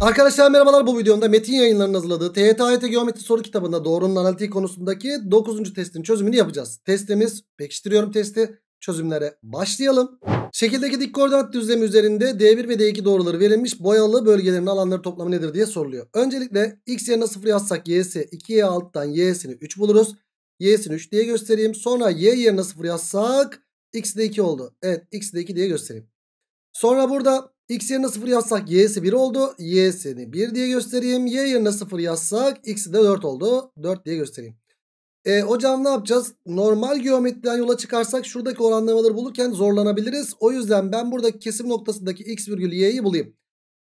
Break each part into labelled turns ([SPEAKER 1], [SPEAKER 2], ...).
[SPEAKER 1] Arkadaşlar merhabalar bu videomda Metin yayınlarının hazırladığı TYT Geometri soru kitabında doğrunun analitiği konusundaki 9. testin çözümünü yapacağız. Testimiz pekiştiriyorum testi çözümlere başlayalım. Şekildeki dik koordinat düzlemi üzerinde D1 ve D2 doğruları verilmiş boyalı bölgelerin alanları toplamı nedir diye soruluyor. Öncelikle x yerine 0 yazsak y'si 2y alttan y'sini 3 buluruz. Y'sini 3 diye göstereyim. Sonra y yerine 0 yazsak x de 2 oldu. Evet x de 2 diye göstereyim. Sonra burada X yerine 0 yazsak y'si 1 oldu. Y'sini 1 diye göstereyim. Y yerine 0 yazsak x'i de 4 oldu. 4 diye göstereyim. E, hocam ne yapacağız? Normal geometriden yola çıkarsak şuradaki oranlamaları bulurken zorlanabiliriz. O yüzden ben buradaki kesim noktasındaki x virgül y'yi bulayım.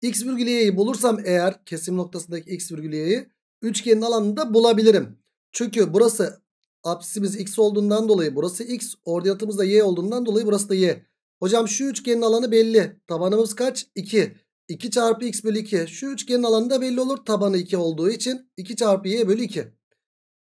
[SPEAKER 1] x virgül y'yi bulursam eğer kesim noktasındaki x virgül y'yi üçgenin alanını bulabilirim. Çünkü burası apsisimiz x olduğundan dolayı burası x. Ordinatımız da y olduğundan dolayı burası da y. Hocam şu üçgenin alanı belli. Tabanımız kaç? 2. 2 çarpı x bölü 2. Şu üçgenin alanı da belli olur. Tabanı 2 olduğu için 2 çarpı y bölü 2.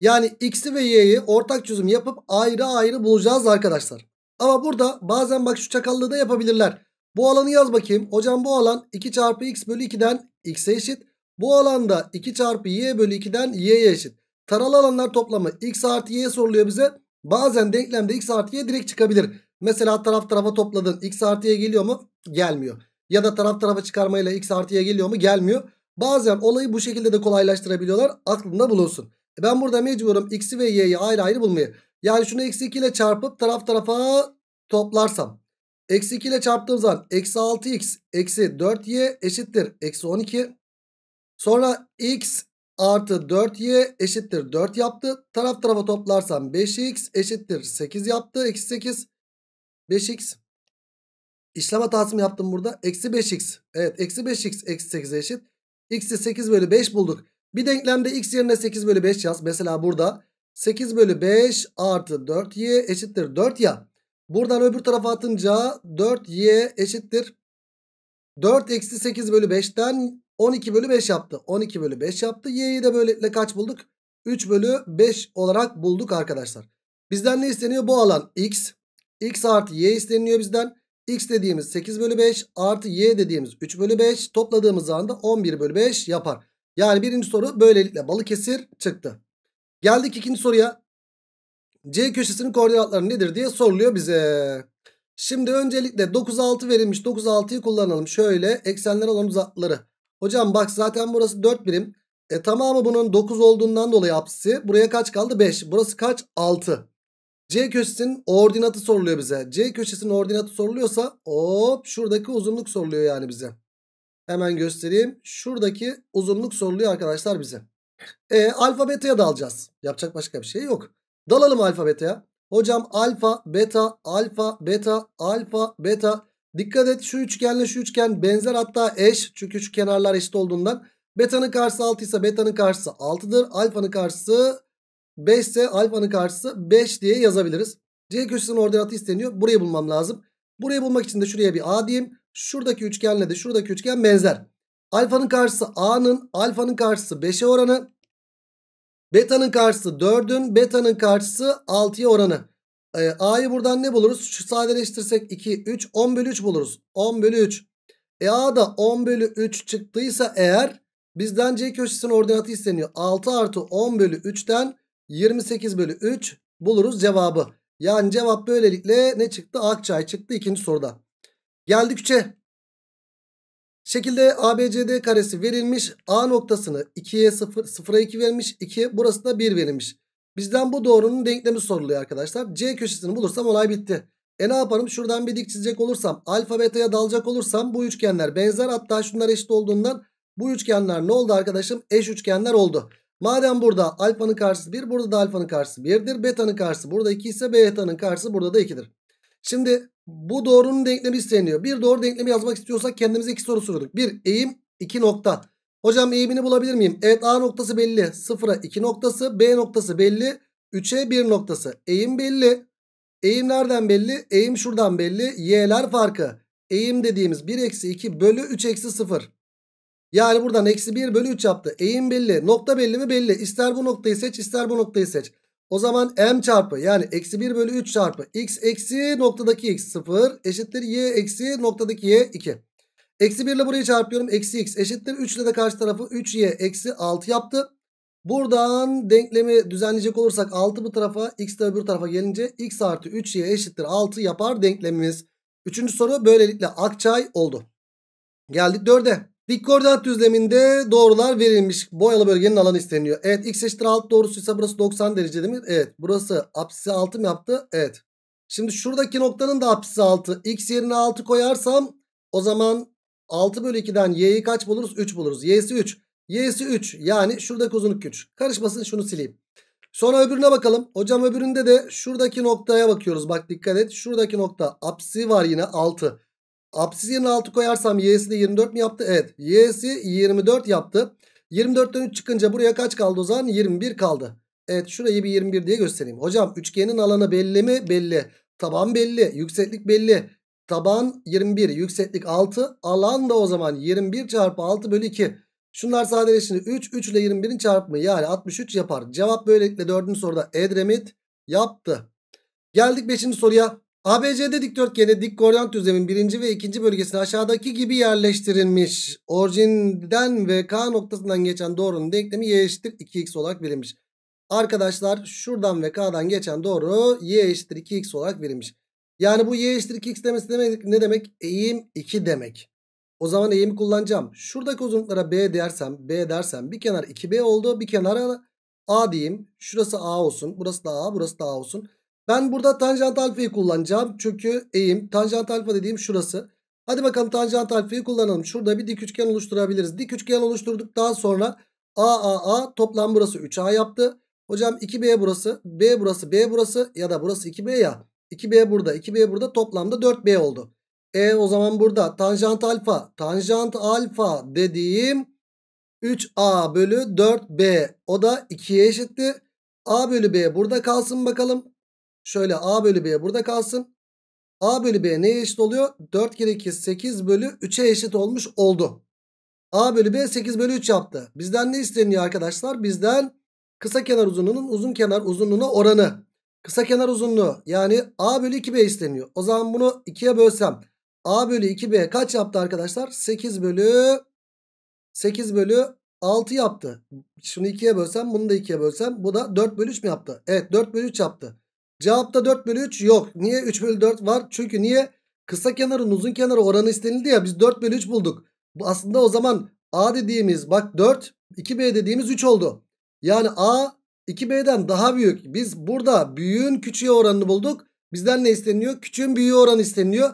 [SPEAKER 1] Yani x'i ve y'yi ortak çözüm yapıp ayrı ayrı bulacağız arkadaşlar. Ama burada bazen bak şu çakallığı da yapabilirler. Bu alanı yaz bakayım. Hocam bu alan 2 çarpı x bölü 2'den x'e eşit. Bu alanda 2 çarpı y bölü 2'den y'ye eşit. Taralı alanlar toplamı x artı y soruluyor bize. Bazen denklemde x artı y direkt çıkabilir. Mesela taraf tarafa topladın. X artıya geliyor mu? Gelmiyor. Ya da taraf tarafa çıkarmayla x artıya geliyor mu? Gelmiyor. Bazen olayı bu şekilde de kolaylaştırabiliyorlar. Aklında bulunsun. E ben burada mecburum x'i ve y'yi ayrı ayrı bulmaya. Yani şunu eksi 2 ile çarpıp taraf tarafa toplarsam. Eksi 2 ile çarptığım zaman eksi 6x eksi 4y eşittir eksi 12. Sonra x artı 4y eşittir 4 yaptı. Taraf tarafa toplarsam 5x eşittir 8 yaptı. Eksi 8. 5x. İşlem hatası yaptım burada? Eksi 5x. Evet eksi 5x eksi 8'e e eşit. x'i 8 bölü 5 bulduk. Bir denklemde x yerine 8 bölü 5 yaz. Mesela burada 8 bölü 5 artı 4y eşittir 4 ya. Buradan öbür tarafa atınca 4y eşittir. 4 eksi 8 bölü 5'ten 12 bölü 5 yaptı. 12 bölü 5 yaptı. y'yi de böylelikle kaç bulduk? 3 bölü 5 olarak bulduk arkadaşlar. Bizden ne isteniyor? Bu alan x. X artı y isteniliyor bizden. X dediğimiz 8 bölü 5 artı y dediğimiz 3 bölü 5 topladığımız anda 11 bölü 5 yapar. Yani birinci soru böylelikle Balıkesir çıktı. Geldik ikinci soruya. C köşesinin koordinatları nedir diye soruluyor bize. Şimdi öncelikle 9 6 verilmiş 9 6'yı kullanalım. Şöyle eksenler olan uzakları. Hocam bak zaten burası 4 birim. E tamamı bunun 9 olduğundan dolayı apsisi. Buraya kaç kaldı? 5. Burası kaç? 6. C köşesinin ordinatı soruluyor bize. C köşesinin ordinatı soruluyorsa hop şuradaki uzunluk soruluyor yani bize. Hemen göstereyim. Şuradaki uzunluk soruluyor arkadaşlar bize. E alfa beta'ya dalacağız. Yapacak başka bir şey yok. Dalalım alfa beta'ya. Hocam alfa beta alfa beta alfa beta. Dikkat et şu üçgenle şu üçgen benzer hatta eş. Çünkü şu kenarlar eşit olduğundan. Beta'nın karşısı 6 ise beta'nın karşısı 6'dır. Alfa'nın karşısı 5 ise alfanın karşısı 5 diye yazabiliriz. C köşesinin ordinatı isteniyor. Burayı bulmam lazım. Burayı bulmak için de şuraya bir A diyeyim. Şuradaki üçgenle de şuradaki üçgen benzer. Alfanın karşısı A'nın, alfanın karşısı 5'e oranı. Beta'nın karşısı 4'ün, beta'nın karşısı 6'ya oranı. Ee, A'yı buradan ne buluruz? Şu sadeleştirsek 2, 3, 10 bölü 3 buluruz. 10 bölü 3. E A da 10 bölü 3 çıktıysa eğer bizden C köşesinin ordinatı isteniyor. 6 artı 10 bölü 3'ten 28 bölü 3 buluruz cevabı. Yani cevap böylelikle ne çıktı? Akçay çıktı ikinci soruda. Geldik 3'e. Şekilde ABCD karesi verilmiş. A noktasını 2'ye 0, 0'a 2 verilmiş. 2 burası da 1 verilmiş. Bizden bu doğrunun denklemi soruluyor arkadaşlar. C köşesini bulursam olay bitti. E ne yaparım? Şuradan bir dik çizecek olursam, alfa beta'ya dalacak olursam bu üçgenler benzer. Hatta şunlar eşit olduğundan bu üçgenler ne oldu arkadaşım? Eş üçgenler oldu. Madem burada alfanın karşısı 1 burada da alfanın karşısı 1'dir. Betanın karşısı burada 2 ise betanın karşısı burada da 2'dir. Şimdi bu doğrunun denklemi isteniyor. Bir doğru denklemi yazmak istiyorsak kendimize iki soru sorduk. Bir eğim iki nokta. Hocam eğimini bulabilir miyim? Evet A noktası belli. sıfıra iki noktası. B noktası belli. 3'e bir noktası. Eğim belli. Eğim nereden belli? Eğim şuradan belli. Y'ler farkı. Eğim dediğimiz 1 eksi 2 bölü 3 eksi 0. Yani buradan eksi 1 bölü 3 yaptı. Eğim belli. Nokta belli mi? Belli. İster bu noktayı seç ister bu noktayı seç. O zaman m çarpı yani eksi 1 bölü 3 çarpı x eksi noktadaki x 0 eşittir y eksi noktadaki y 2. Eksi 1 ile burayı çarpıyorum. Eksi x eşittir 3 ile de karşı tarafı 3y eksi 6 yaptı. Buradan denklemi düzenleyecek olursak 6 bu tarafa x de öbür tarafa gelince x artı 3y eşittir 6 yapar denklemimiz. Üçüncü soru böylelikle Akçay oldu. Geldik 4'e. Dik koordinat düzleminde doğrular verilmiş. Boyalı bölgenin alanı isteniyor. Evet x eşittir alt doğrusuysa burası 90 derece değil mi? Evet. Burası apsisi 6 mı yaptı? Evet. Şimdi şuradaki noktanın da apsisi 6. X yerine 6 koyarsam o zaman 6 bölü 2'den y'yi kaç buluruz? 3 buluruz. Y'si 3. Y'si 3. Yani şuradaki uzunluk 3. Karışmasın şunu sileyim. Sonra öbürüne bakalım. Hocam öbüründe de şuradaki noktaya bakıyoruz. Bak dikkat et. Şuradaki nokta apsi var yine 6. Apsis yerine 6 koyarsam y'si de 24 mi yaptı? Evet. Y'si 24 yaptı. 24'ten 3 çıkınca buraya kaç kaldı o zaman? 21 kaldı. Evet şurayı bir 21 diye göstereyim. Hocam üçgenin alanı belli mi? Belli. Taban belli. Yükseklik belli. Taban 21. Yükseklik 6. Alan da o zaman 21 çarpı 6 bölü 2. Şunlar sadeleşince 3. 3 ile 21'in çarpımı yani 63 yapar. Cevap böylelikle 4. soruda Edremit yaptı. Geldik 5. soruya. ABCD dikdörtgeni dik koordinat düzlemin birinci ve ikinci bölgesine aşağıdaki gibi yerleştirilmiş. Orijinden ve K noktasından geçen doğrunun denklemi y eşittir 2x olarak verilmiş. Arkadaşlar şuradan ve K'dan geçen doğru y eşittir 2x olarak verilmiş. Yani bu y eşittir 2x demesi demek, ne demek? Eğim 2 demek. O zaman eğimi kullanacağım. Şuradaki uzunluklara B dersem, B dersem bir kenar 2B oldu. Bir kenara A diyeyim. Şurası A olsun. Burası da A, burası da A olsun. Ben burada tanjant alfayı kullanacağım. Çünkü eğim tanjant alfa dediğim şurası. Hadi bakalım tanjant alfayı kullanalım. Şurada bir dik üçgen oluşturabiliriz. Dik üçgen oluşturduktan sonra A A A toplam burası 3A yaptı. Hocam 2B burası, B burası, B burası ya da burası 2B ya. 2B burada, 2B burada toplamda 4B oldu. E o zaman burada tanjant alfa, tanjant alfa dediğim 3A bölü 4B. O da 2'ye eşitti. A bölü B burada kalsın bakalım. Şöyle A bölü B burada kalsın. A bölü B neye eşit oluyor? 4 kere 2 8 bölü 3'e eşit olmuş oldu. A bölü B 8 bölü 3 yaptı. Bizden ne isteniyor arkadaşlar? Bizden kısa kenar uzunluğunun uzun kenar uzunluğuna oranı. Kısa kenar uzunluğu yani A bölü 2B isteniyor. O zaman bunu 2'ye bölsem A bölü 2B kaç yaptı arkadaşlar? 8 bölü 8 bölü 6 yaptı. Şunu 2'ye bölsem bunu da 2'ye bölsem bu da 4 bölü 3 mü yaptı? Evet 4 bölü 3 yaptı. Cevapta 4 bölü 3 yok. Niye 3 bölü 4 var? Çünkü niye? Kısa kenarın uzun kenarı oranı istenildi ya. Biz 4 bölü 3 bulduk. Aslında o zaman A dediğimiz bak 4 2B dediğimiz 3 oldu. Yani A 2B'den daha büyük. Biz burada büyüğün küçüğe oranını bulduk. Bizden ne isteniyor? Küçüğün büyüğe oranı isteniyor.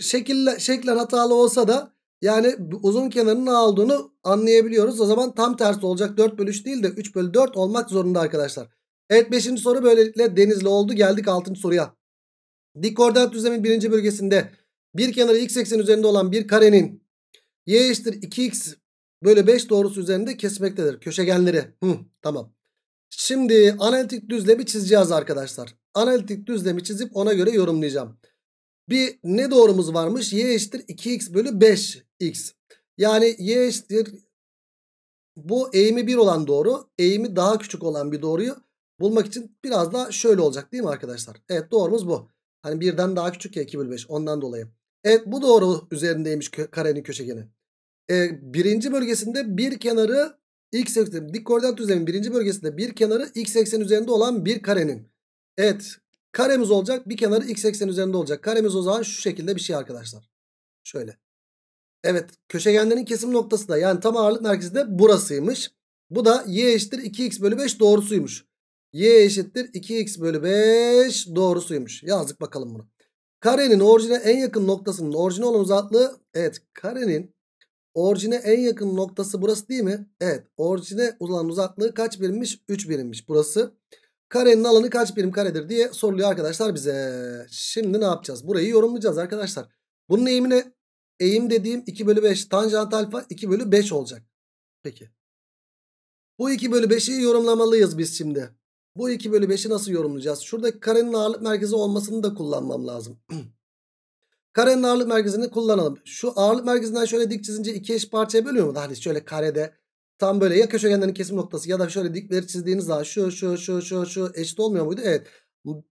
[SPEAKER 1] Şekille, şeklen hatalı olsa da yani uzun kenarın A olduğunu anlayabiliyoruz. O zaman tam tersi olacak. 4 bölü 3 değil de 3 bölü 4 olmak zorunda arkadaşlar. Evet 5. soru böylelikle Denizli oldu. Geldik 6. soruya. Dik koordinat düzlemin 1. bölgesinde bir kenarı x eksen üzerinde olan bir karenin y eşittir 2x böyle 5 doğrusu üzerinde kesmektedir. Köşegenleri. Hı, tamam. Şimdi analitik düzlemi çizeceğiz arkadaşlar. Analitik düzlemi çizip ona göre yorumlayacağım. Bir ne doğrumuz varmış? Y eşittir 2x bölü 5x. Yani y eşittir bu eğimi 1 olan doğru. Eğimi daha küçük olan bir doğruyu bulmak için biraz daha şöyle olacak değil mi arkadaşlar? Evet doğrumuz bu. Hani birden daha küçük ya 2 bölü 5 ondan dolayı. Evet bu doğru üzerindeymiş karenin köşegeni. Ee, birinci bölgesinde bir kenarı x ekseni dik koordinat düzlemin birinci bölgesinde bir kenarı x ekseni üzerinde olan bir karenin. Evet karemiz olacak bir kenarı x ekseni üzerinde olacak. Karemiz o zaman şu şekilde bir şey arkadaşlar. Şöyle. Evet köşegenlerin kesim noktası da yani tam ağırlık merkezi de burasıymış. Bu da y eşittir 2x bölü 5 doğrusuymuş. Y eşittir 2x bölü 5 doğrusuymuş. Yazdık bakalım bunu. Karenin orijine en yakın noktasının orijine olan uzaklığı. Evet karenin orijine en yakın noktası burası değil mi? Evet orijine olan uzaklığı kaç birimmiş? 3 birimmiş burası. Karenin alanı kaç birim karedir diye soruluyor arkadaşlar bize. Şimdi ne yapacağız? Burayı yorumlayacağız arkadaşlar. Bunun eğimi ne? Eğim dediğim 2 bölü 5. Tanjant alfa 2 bölü 5 olacak. Peki. Bu 2 bölü 5'i yorumlamalıyız biz şimdi. Bu 2 bölü 5'i nasıl yorumlayacağız? Şuradaki karenin ağırlık merkezi olmasını da kullanmam lazım. karenin ağırlık merkezini kullanalım. Şu ağırlık merkezinden şöyle dik çizince iki eş parçaya bölüyor mu? Hani şöyle karede tam böyle ya köşegenlerin kesim noktası ya da şöyle dikleri çizdiğiniz zaman şu şu şu şu şu eşit olmuyor muydu? Evet.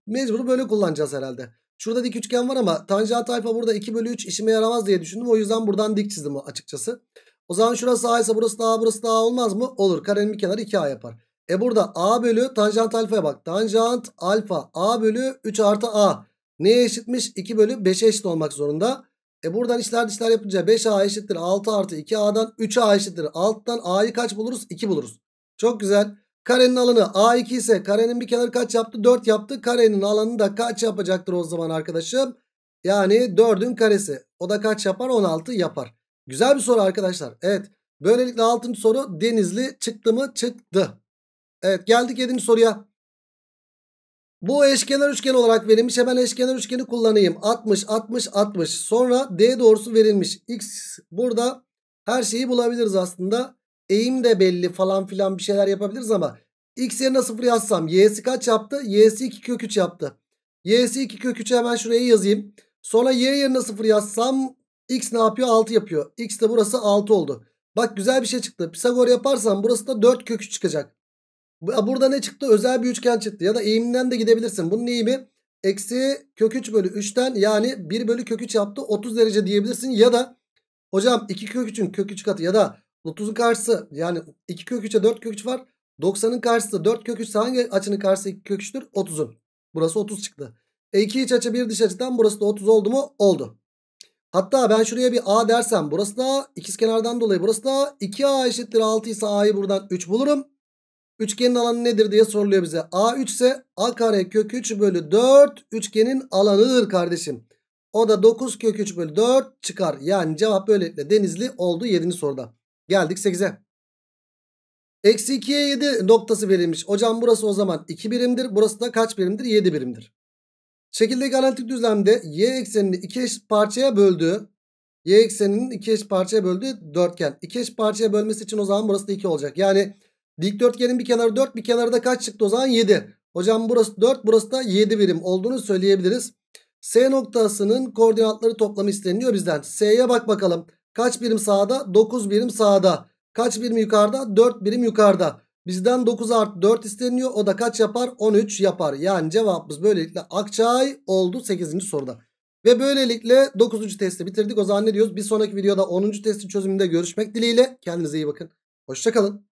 [SPEAKER 1] Mecbur böyle kullanacağız herhalde. Şurada dik üçgen var ama tanjant alfa burada 2 bölü 3 işime yaramaz diye düşündüm. O yüzden buradan dik çizdim açıkçası. O zaman şurası A ise burası da A burası da A olmaz mı? Olur. Karenin bir kenarı 2A yapar. E burada a bölü tanjant alfaya bak. Tanjant alfa a bölü 3 artı a. Neye eşitmiş? 2 bölü 5'e eşit olmak zorunda. E buradan işler dişler yapınca 5a eşittir 6 artı 2a'dan 3a eşittir. Alttan a'yı kaç buluruz? 2 buluruz. Çok güzel. Karenin alanı a2 ise karenin bir kenarı kaç yaptı? 4 yaptı. Karenin alanı da kaç yapacaktır o zaman arkadaşım? Yani 4'ün karesi. O da kaç yapar? 16 yapar. Güzel bir soru arkadaşlar. Evet. Böylelikle 6. soru denizli çıktı mı? Çıktı. Evet geldik 7. soruya. Bu eşkenar üçgen olarak verilmiş. Hemen eşkenar üçgeni kullanayım. 60, 60, 60. Sonra D doğrusu verilmiş. X burada her şeyi bulabiliriz aslında. Eğim de belli falan filan bir şeyler yapabiliriz ama X yerine 0 yazsam Y'si kaç yaptı? Y'si 2 kök 3 yaptı. Y'si 2 kök 3'ü hemen şuraya yazayım. Sonra Y yerine 0 yazsam X ne yapıyor? 6 yapıyor. X de burası 6 oldu. Bak güzel bir şey çıktı. Pisagor yaparsam burası da 4 kök 3 çıkacak. Burada ne çıktı? Özel bir üçgen çıktı. Ya da eğiminden de gidebilirsin. Bunun eğimi eksi kök 3 bölü 3'ten yani 1 bölü kök 3 yaptı. 30 derece diyebilirsin. Ya da hocam 2 kök 3'ün kök 3 katı ya da 30'un karşısı yani 2 kök 3'e 4 kök 3 var. 90'ın karşısı 4 kök 3 hangi açının karşısı 2 kök 3'tür? 30'un. Burası 30 çıktı. E 2 iç açı 1 dış açıdan burası da 30 oldu mu? Oldu. Hatta ben şuraya bir A dersem burası da ikizkenardan dolayı burası da 2A eşittir 6 ise A'yı buradan 3 bulurum. Üçgenin alanı nedir diye soruluyor bize. A 3 ise A kare kök 3 bölü 4 üçgenin alanıdır kardeşim. O da 9 kök 3 bölü 4 çıkar. Yani cevap böylelikle denizli oldu 7. soruda. Geldik 8'e. Eksi 2'ye 7 noktası verilmiş. Hocam burası o zaman 2 birimdir. Burası da kaç birimdir? 7 birimdir. Şekildeki analitik düzlemde y eksenini 2 eş parçaya böldüğü y ekseninin 2 eş parçaya böldüğü dörtgen. 2 eş parçaya bölmesi için o zaman burası da 2 olacak. Yani Dikdörtgenin bir kenarı 4 bir kenarı da kaç çıktı o zaman 7. Hocam burası 4 burası da 7 birim olduğunu söyleyebiliriz. S noktasının koordinatları toplamı isteniyor bizden. S'ye bak bakalım. Kaç birim sağda? 9 birim sağda. Kaç birim yukarıda? 4 birim yukarıda. Bizden 9 artı 4 isteniyor. O da kaç yapar? 13 yapar. Yani cevabımız böylelikle Akçay oldu 8. soruda. Ve böylelikle 9. testi bitirdik. O zaman ne diyoruz? Bir sonraki videoda 10. testin çözümünde görüşmek dileğiyle. Kendinize iyi bakın. Hoşçakalın.